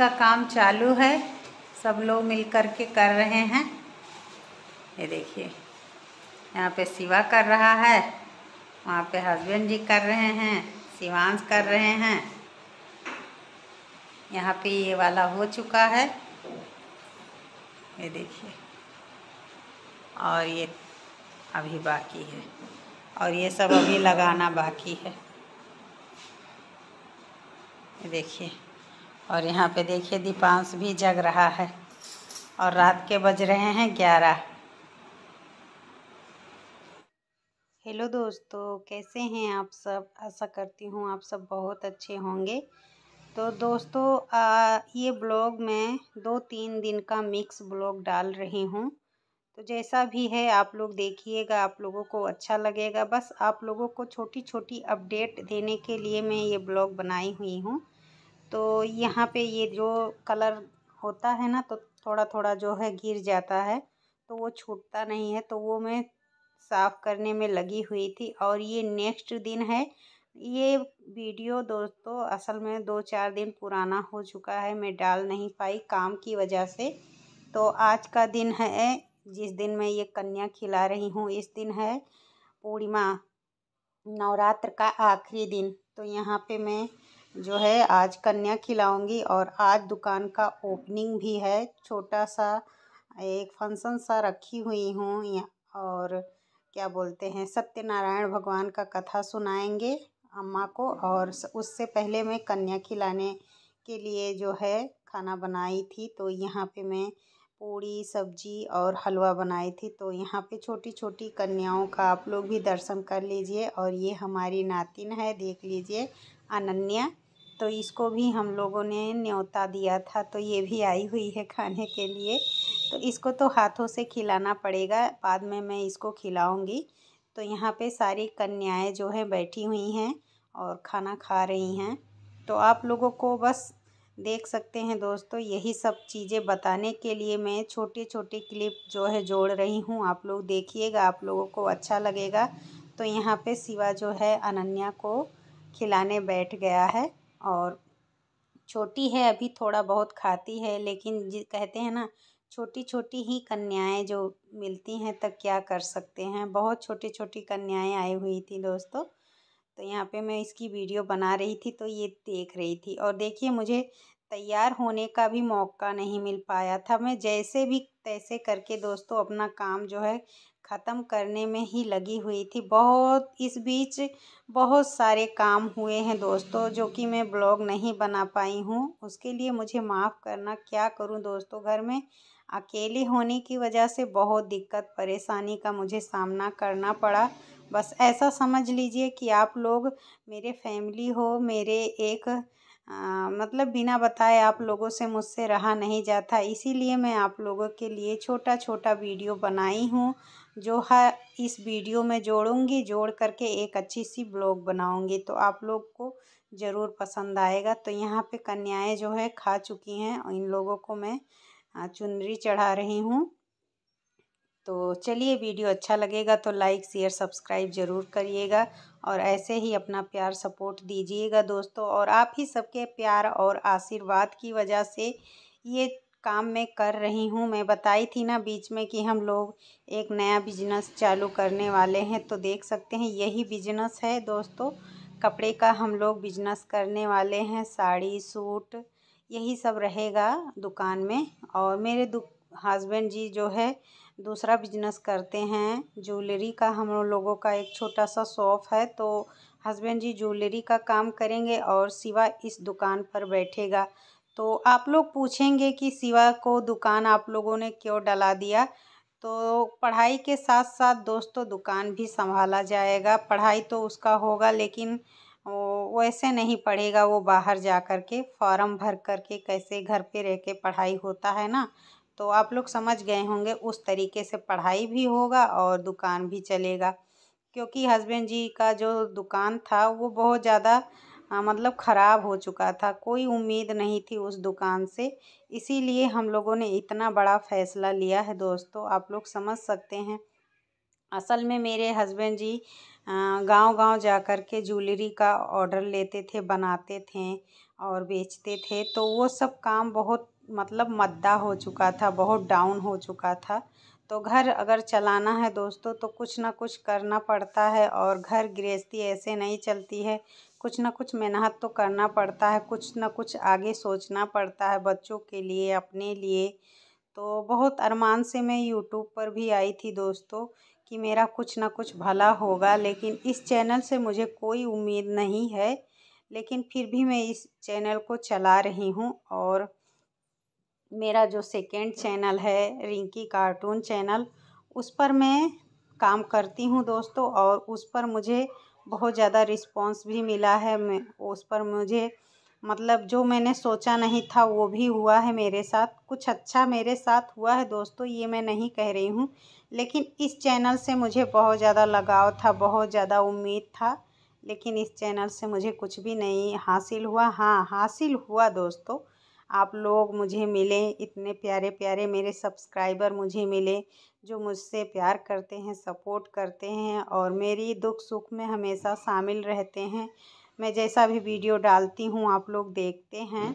का काम चालू है सब लोग मिल कर के कर रहे हैं ये देखिए यहाँ पे सिवा कर रहा है वहाँ पे हस्बैंड जी कर रहे हैं सिवांश कर रहे हैं यहाँ पे ये वाला हो चुका है ये देखिए और ये अभी बाकी है और ये सब अभी लगाना बाकी है देखिए और यहाँ पे देखिए दीपांश भी जग रहा है और रात के बज रहे हैं ग्यारह हेलो दोस्तों कैसे हैं आप सब आशा करती हूँ आप सब बहुत अच्छे होंगे तो दोस्तों आ, ये ब्लॉग मैं दो तीन दिन का मिक्स ब्लॉग डाल रही हूँ तो जैसा भी है आप लोग देखिएगा आप लोगों को अच्छा लगेगा बस आप लोगों को छोटी छोटी अपडेट देने के लिए मैं ये ब्लॉग बनाई हुई हूँ तो यहाँ पे ये जो कलर होता है ना तो थोड़ा थोड़ा जो है गिर जाता है तो वो छूटता नहीं है तो वो मैं साफ़ करने में लगी हुई थी और ये नेक्स्ट दिन है ये वीडियो दोस्तों असल में दो चार दिन पुराना हो चुका है मैं डाल नहीं पाई काम की वजह से तो आज का दिन है जिस दिन मैं ये कन्या खिला रही हूँ इस दिन है पूर्णिमा नवरात्र का आखिरी दिन तो यहाँ पे मैं जो है आज कन्या खिलाऊंगी और आज दुकान का ओपनिंग भी है छोटा सा एक फंक्शन सा रखी हुई हूँ और क्या बोलते हैं सत्यनारायण भगवान का कथा सुनाएंगे अम्मा को और उससे पहले मैं कन्या खिलाने के लिए जो है खाना बनाई थी तो यहाँ पे मैं पूड़ी सब्जी और हलवा बनाई थी तो यहाँ पे छोटी छोटी कन्याओं का आप लोग भी दर्शन कर लीजिए और ये हमारी नातिन है देख लीजिए अनन्या तो इसको भी हम लोगों ने न्योता दिया था तो ये भी आई हुई है खाने के लिए तो इसको तो हाथों से खिलाना पड़ेगा बाद में मैं इसको खिलाऊंगी तो यहाँ पे सारी कन्याएं जो हैं बैठी हुई हैं और खाना खा रही हैं तो आप लोगों को बस देख सकते हैं दोस्तों यही सब चीज़ें बताने के लिए मैं छोटे छोटे क्लिप जो है जोड़ रही हूँ आप लोग देखिएगा आप लोगों को अच्छा लगेगा तो यहाँ पे शिवा जो है अनन्या को खिलाने बैठ गया है और छोटी है अभी थोड़ा बहुत खाती है लेकिन कहते हैं ना छोटी छोटी ही कन्याएं जो मिलती हैं तब क्या कर सकते हैं बहुत छोटी छोटी कन्याएं आई हुई थी दोस्तों तो यहाँ पे मैं इसकी वीडियो बना रही थी तो ये देख रही थी और देखिए मुझे तैयार होने का भी मौका नहीं मिल पाया था मैं जैसे भी तैसे करके दोस्तों अपना काम जो है ख़त्म करने में ही लगी हुई थी बहुत इस बीच बहुत सारे काम हुए हैं दोस्तों जो कि मैं ब्लॉग नहीं बना पाई हूँ उसके लिए मुझे माफ़ करना क्या करूँ दोस्तों घर में अकेले होने की वजह से बहुत दिक्कत परेशानी का मुझे सामना करना पड़ा बस ऐसा समझ लीजिए कि आप लोग मेरे फैमिली हो मेरे एक आ, मतलब बिना बताए आप लोगों से मुझसे रहा नहीं जाता इसीलिए मैं आप लोगों के लिए छोटा छोटा वीडियो बनाई हूँ जो है इस वीडियो में जोड़ूंगी जोड़ करके एक अच्छी सी ब्लॉग बनाऊँगी तो आप लोग को ज़रूर पसंद आएगा तो यहाँ पे कन्याएं जो है खा चुकी हैं और इन लोगों को मैं चुनरी चढ़ा रही हूँ तो चलिए वीडियो अच्छा लगेगा तो लाइक शेयर सब्सक्राइब ज़रूर करिएगा और ऐसे ही अपना प्यार सपोर्ट दीजिएगा दोस्तों और आप ही सबके प्यार और आशीर्वाद की वजह से ये काम में कर रही हूँ मैं बताई थी ना बीच में कि हम लोग एक नया बिजनेस चालू करने वाले हैं तो देख सकते हैं यही बिजनेस है दोस्तों कपड़े का हम लोग बिजनेस करने वाले हैं साड़ी सूट यही सब रहेगा दुकान में और मेरे दु हस्बैंड जी जो है दूसरा बिजनेस करते हैं ज्वेलरी का हम लोगों का एक छोटा सा शॉप है तो हस्बैंड जी ज्वेलरी का काम करेंगे और सिवा इस दुकान पर बैठेगा तो आप लोग पूछेंगे कि शिवा को दुकान आप लोगों ने क्यों डला दिया तो पढ़ाई के साथ साथ दोस्तों दुकान भी संभाला जाएगा पढ़ाई तो उसका होगा लेकिन वैसे नहीं पढ़ेगा वो बाहर जा कर के फॉर्म भर कर के कैसे घर पे रह के पढ़ाई होता है ना तो आप लोग समझ गए होंगे उस तरीके से पढ़ाई भी होगा और दुकान भी चलेगा क्योंकि हस्बैंड जी का जो दुकान था वो बहुत ज़्यादा आ, हाँ, मतलब ख़राब हो चुका था कोई उम्मीद नहीं थी उस दुकान से इसीलिए हम लोगों ने इतना बड़ा फ़ैसला लिया है दोस्तों आप लोग समझ सकते हैं असल में मेरे हस्बैंड जी गांव गांव जा के ज्वेलरी का ऑर्डर लेते थे बनाते थे और बेचते थे तो वो सब काम बहुत मतलब मद्दा हो चुका था बहुत डाउन हो चुका था तो घर अगर चलाना है दोस्तों तो कुछ ना कुछ करना पड़ता है और घर गृहस्थी ऐसे नहीं चलती है कुछ ना कुछ मेहनत तो करना पड़ता है कुछ ना कुछ आगे सोचना पड़ता है बच्चों के लिए अपने लिए तो बहुत अरमान से मैं यूट्यूब पर भी आई थी दोस्तों कि मेरा कुछ ना कुछ भला होगा लेकिन इस चैनल से मुझे कोई उम्मीद नहीं है लेकिन फिर भी मैं इस चैनल को चला रही हूँ और मेरा जो सेकेंड चैनल है रिंकी कार्टून चैनल उस पर मैं काम करती हूँ दोस्तों और उस पर मुझे बहुत ज़्यादा रिस्पॉन्स भी मिला है मैं उस पर मुझे मतलब जो मैंने सोचा नहीं था वो भी हुआ है मेरे साथ कुछ अच्छा मेरे साथ हुआ है दोस्तों ये मैं नहीं कह रही हूँ लेकिन इस चैनल से मुझे बहुत ज़्यादा लगाव था बहुत ज़्यादा उम्मीद था लेकिन इस चैनल से मुझे कुछ भी नहीं हासिल हुआ हाँ हासिल हुआ दोस्तों आप लोग मुझे मिले इतने प्यारे प्यारे मेरे सब्सक्राइबर मुझे मिले जो मुझसे प्यार करते हैं सपोर्ट करते हैं और मेरी दुख सुख में हमेशा शामिल रहते हैं मैं जैसा भी वीडियो डालती हूँ आप लोग देखते हैं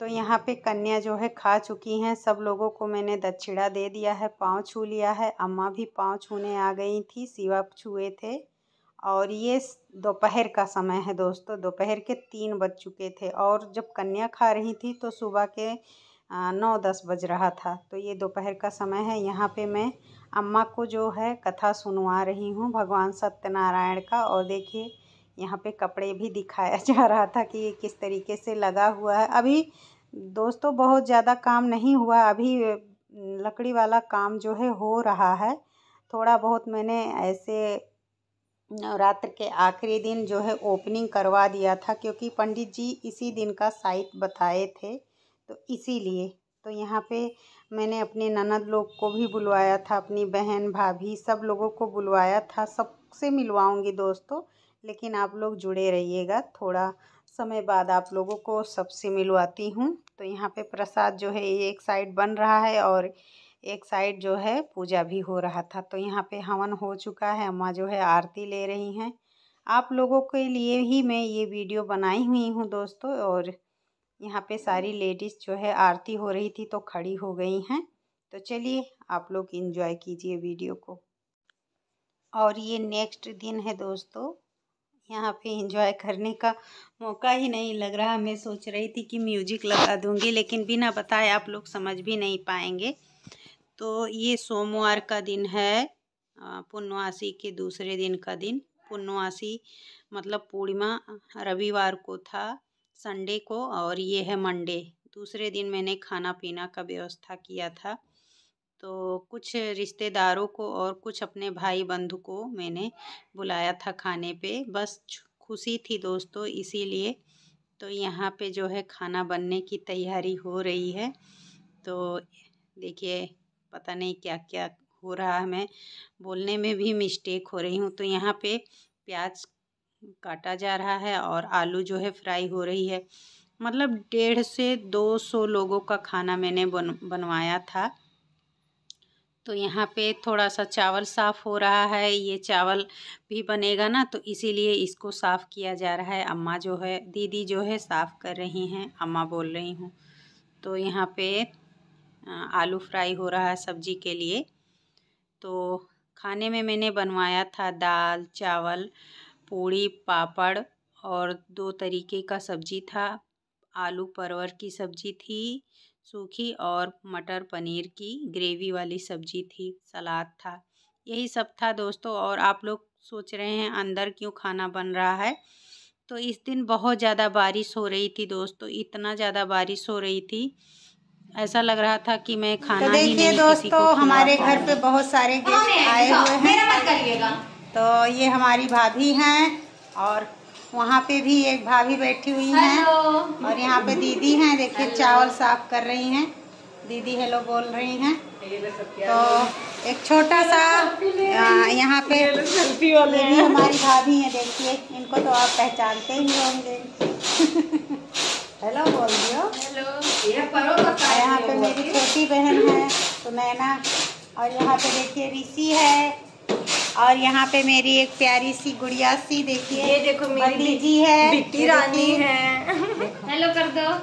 तो यहाँ पे कन्या जो है खा चुकी हैं सब लोगों को मैंने दक्षिणा दे दिया है पाँव छू लिया है अम्मा भी पाँव छूने आ गई थी सिवा छुए थे और ये दोपहर का समय है दोस्तों दोपहर के तीन बज चुके थे और जब कन्या खा रही थी तो सुबह के नौ दस बज रहा था तो ये दोपहर का समय है यहाँ पे मैं अम्मा को जो है कथा सुनवा रही हूँ भगवान सत्यनारायण का और देखिए यहाँ पे कपड़े भी दिखाया जा रहा था कि ये किस तरीके से लगा हुआ है अभी दोस्तों बहुत ज़्यादा काम नहीं हुआ अभी लकड़ी वाला काम जो है हो रहा है थोड़ा बहुत मैंने ऐसे नवरात्र के आखिरी दिन जो है ओपनिंग करवा दिया था क्योंकि पंडित जी इसी दिन का साइट बताए थे तो इसीलिए तो यहाँ पे मैंने अपने ननद लोग को भी बुलवाया था अपनी बहन भाभी सब लोगों को बुलवाया था सबसे मिलवाऊंगी दोस्तों लेकिन आप लोग जुड़े रहिएगा थोड़ा समय बाद आप लोगों को सबसे मिलवाती हूँ तो यहाँ पे प्रसाद जो है ये एक साइड बन रहा है और एक साइड जो है पूजा भी हो रहा था तो यहाँ पे हवन हो चुका है अम्मा जो है आरती ले रही हैं आप लोगों के लिए ही मैं ये वीडियो बनाई हुई हूँ दोस्तों और यहाँ पे सारी लेडीज़ जो है आरती हो रही थी तो खड़ी हो गई हैं तो चलिए आप लोग इन्जॉय कीजिए वीडियो को और ये नेक्स्ट दिन है दोस्तों यहाँ पे इंजॉय करने का मौका ही नहीं लग रहा मैं सोच रही थी कि म्यूजिक लगा दूँगी लेकिन बिना बताए आप लोग समझ भी नहीं पाएंगे तो ये सोमवार का दिन है पूर्णवासी के दूसरे दिन का दिन पूर्णवासी मतलब पूर्णिमा रविवार को था संडे को और ये है मंडे दूसरे दिन मैंने खाना पीना का व्यवस्था किया था तो कुछ रिश्तेदारों को और कुछ अपने भाई बंधु को मैंने बुलाया था खाने पे बस खुशी थी दोस्तों इसीलिए तो यहाँ पे जो है खाना बनने की तैयारी हो रही है तो देखिए पता नहीं क्या क्या हो रहा है मैं बोलने में भी मिस्टेक हो रही हूँ तो यहाँ पे प्याज काटा जा रहा है और आलू जो है फ्राई हो रही है मतलब डेढ़ से दो सौ लोगों का खाना मैंने बन बनवाया था तो यहाँ पे थोड़ा सा चावल साफ़ हो रहा है ये चावल भी बनेगा ना तो इसीलिए इसको साफ़ किया जा रहा है अम्मा जो है दीदी जो है साफ़ कर रही हैं अम्मा बोल रही हूँ तो यहाँ पे आलू फ्राई हो रहा है सब्जी के लिए तो खाने में मैंने बनवाया था दाल चावल पूड़ी पापड़ और दो तरीके का सब्जी था आलू परवर की सब्जी थी सूखी और मटर पनीर की ग्रेवी वाली सब्जी थी सलाद था यही सब था दोस्तों और आप लोग सोच रहे हैं अंदर क्यों खाना बन रहा है तो इस दिन बहुत ज़्यादा बारिश हो रही थी दोस्तों इतना ज़्यादा बारिश हो रही थी ऐसा लग रहा था कि मैं तो खाना तो देखिए दोस्तों हमारे घर पे बहुत सारे गेस्ट हाँ, आए हुए हैं तो ये हमारी भाभी हैं और वहाँ पे भी एक भाभी बैठी हुई हैं और यहाँ पे दीदी हैं देखिए चावल साफ कर रही हैं दीदी हेलो बोल रही हैं तो एक छोटा सा यहाँ पे दीदी हमारी भाभी हैं देखिए इनको तो आप पहचानते ही होंगे हेलो बोल दियो यहाँ पे मेरी छोटी बहन है सुनैना तो और यहाँ पे देखिए ऋषि है और यहाँ पे मेरी एक प्यारी सी गुड़िया सी देखिए ये देखो मेरी जी है बिट्टी रानी है हेलो कर दो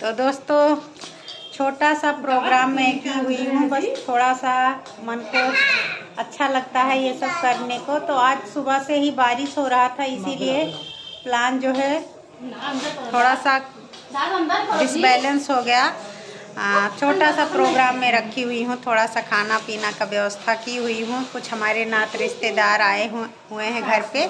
तो दोस्तों छोटा सा प्रोग्राम में की हुई हूँ बस थोड़ा सा मन को अच्छा लगता है ये सब करने को तो आज सुबह से ही बारिश हो रहा था इसीलिए प्लान जो है थोड़ा सा डिसबैलेंस हो गया छोटा सा प्रोग्राम में रखी हुई हूँ थोड़ा सा खाना पीना का व्यवस्था की हुई हूँ कुछ हमारे नात रिश्तेदार आए हुए हैं घर पे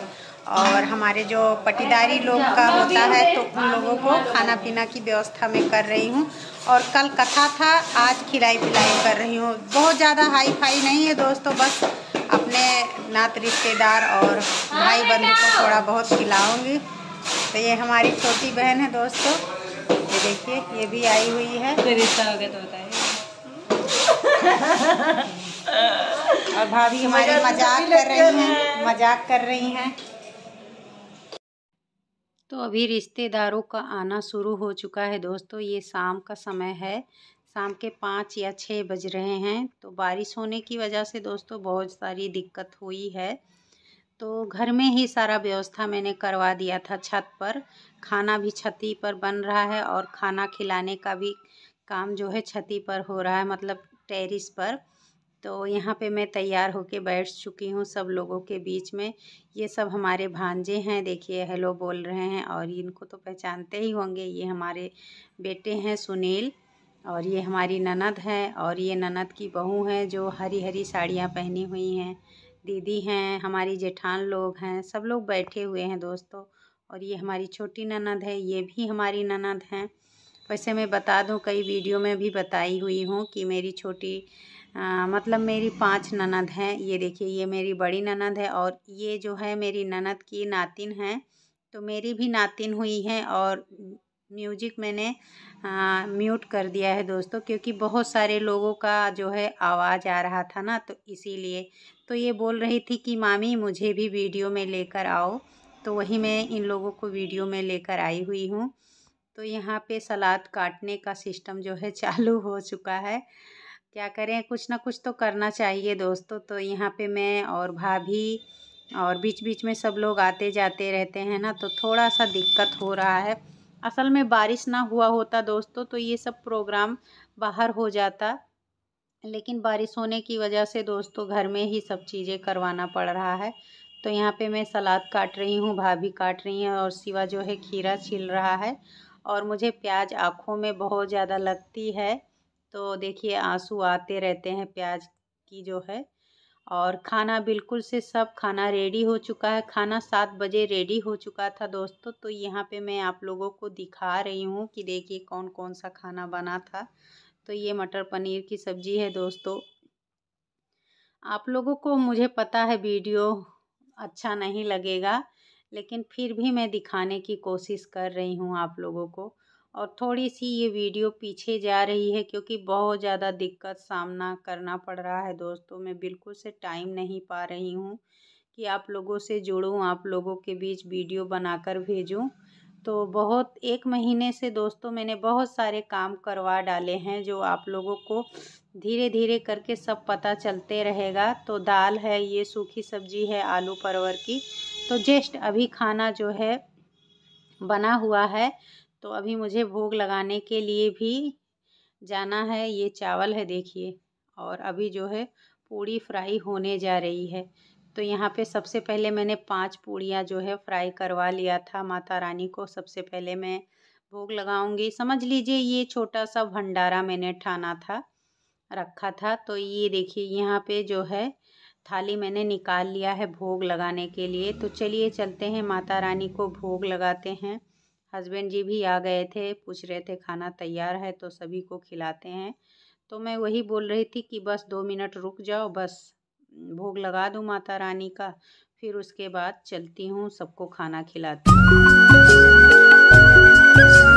और हमारे जो पटीदारी लोग का होता है तो उन लोगों को खाना पीना की व्यवस्था में कर रही हूँ और कल कथा था आज खिलाई पिलाई कर रही हूँ बहुत ज़्यादा हाई फाई नहीं है दोस्तों बस अपने नात रिश्तेदार और भाई बंधु को थोड़ा बहुत खिलाऊँगी तो ये हमारी छोटी बहन है दोस्तों ये भी आई हुई है तो रिश्ता हो गया तो होता और भाभी हमारे मजाक कर रही हैं मजाक कर रही हैं तो अभी रिश्तेदारों का आना शुरू हो चुका है दोस्तों ये शाम का समय है शाम के पाँच या छः बज रहे हैं तो बारिश होने की वजह से दोस्तों बहुत सारी दिक्कत हुई है तो घर में ही सारा व्यवस्था मैंने करवा दिया था छत पर खाना भी छती पर बन रहा है और खाना खिलाने का भी काम जो है छती पर हो रहा है मतलब टेरिस पर तो यहाँ पे मैं तैयार होके बैठ चुकी हूँ सब लोगों के बीच में ये सब हमारे भांजे हैं देखिए हेलो बोल रहे हैं और इनको तो पहचानते ही होंगे ये हमारे बेटे हैं सुनील और ये हमारी ननद है और ये ननद की बहू है जो हरी हरी साड़ियाँ पहनी हुई हैं दीदी हैं हमारी जेठान लोग हैं सब लोग बैठे हुए हैं दोस्तों और ये हमारी छोटी ननद है ये भी हमारी ननद हैं वैसे मैं बता दूं कई वीडियो में भी बताई हुई हूँ कि मेरी छोटी आ, मतलब मेरी पांच ननद हैं ये देखिए ये मेरी बड़ी ननद है और ये जो है मेरी ननद की नातिन है तो मेरी भी नातिन हुई है और म्यूजिक मैंने आ, म्यूट कर दिया है दोस्तों क्योंकि बहुत सारे लोगों का जो है आवाज़ आ रहा था ना तो इसीलिए तो ये बोल रही थी कि मामी मुझे भी वीडियो में लेकर आओ तो वही मैं इन लोगों को वीडियो में लेकर आई हुई हूँ तो यहाँ पे सलाद काटने का सिस्टम जो है चालू हो चुका है क्या करें कुछ ना कुछ तो करना चाहिए दोस्तों तो यहाँ पे मैं और भाभी और बीच बीच में सब लोग आते जाते रहते हैं ना तो थोड़ा सा दिक्कत हो रहा है असल में बारिश ना हुआ होता दोस्तों तो ये सब प्रोग्राम बाहर हो जाता लेकिन बारिश होने की वजह से दोस्तों घर में ही सब चीज़ें करवाना पड़ रहा है तो यहाँ पे मैं सलाद काट रही हूँ भाभी काट रही हैं और सिवा जो है खीरा छील रहा है और मुझे प्याज आँखों में बहुत ज़्यादा लगती है तो देखिए आंसू आते रहते हैं प्याज की जो है और खाना बिल्कुल से सब खाना रेडी हो चुका है खाना सात बजे रेडी हो चुका था दोस्तों तो यहाँ पे मैं आप लोगों को दिखा रही हूँ कि देखिए कौन कौन सा खाना बना था तो ये मटर पनीर की सब्ज़ी है दोस्तों आप लोगों को मुझे पता है वीडियो अच्छा नहीं लगेगा लेकिन फिर भी मैं दिखाने की कोशिश कर रही हूँ आप लोगों को और थोड़ी सी ये वीडियो पीछे जा रही है क्योंकि बहुत ज़्यादा दिक्कत सामना करना पड़ रहा है दोस्तों मैं बिल्कुल से टाइम नहीं पा रही हूँ कि आप लोगों से जुड़ूँ आप लोगों के बीच वीडियो बनाकर भेजूँ तो बहुत एक महीने से दोस्तों मैंने बहुत सारे काम करवा डाले हैं जो आप लोगों को धीरे धीरे करके सब पता चलते रहेगा तो दाल है ये सूखी सब्जी है आलू परवर की तो जस्ट अभी खाना जो है बना हुआ है तो अभी मुझे भोग लगाने के लिए भी जाना है ये चावल है देखिए और अभी जो है पूड़ी फ्राई होने जा रही है तो यहाँ पे सबसे पहले मैंने पांच पूड़ियाँ जो है फ्राई करवा लिया था माता रानी को सबसे पहले मैं भोग लगाऊंगी समझ लीजिए ये छोटा सा भंडारा मैंने ठाना था रखा था तो ये देखिए यहाँ पे जो है थाली मैंने निकाल लिया है भोग लगाने के लिए तो चलिए चलते हैं माता रानी को भोग लगाते हैं हस्बैंड जी भी आ गए थे पूछ रहे थे खाना तैयार है तो सभी को खिलाते हैं तो मैं वही बोल रही थी कि बस दो मिनट रुक जाओ बस भोग लगा दूँ माता रानी का फिर उसके बाद चलती हूँ सबको खाना खिलाती हूँ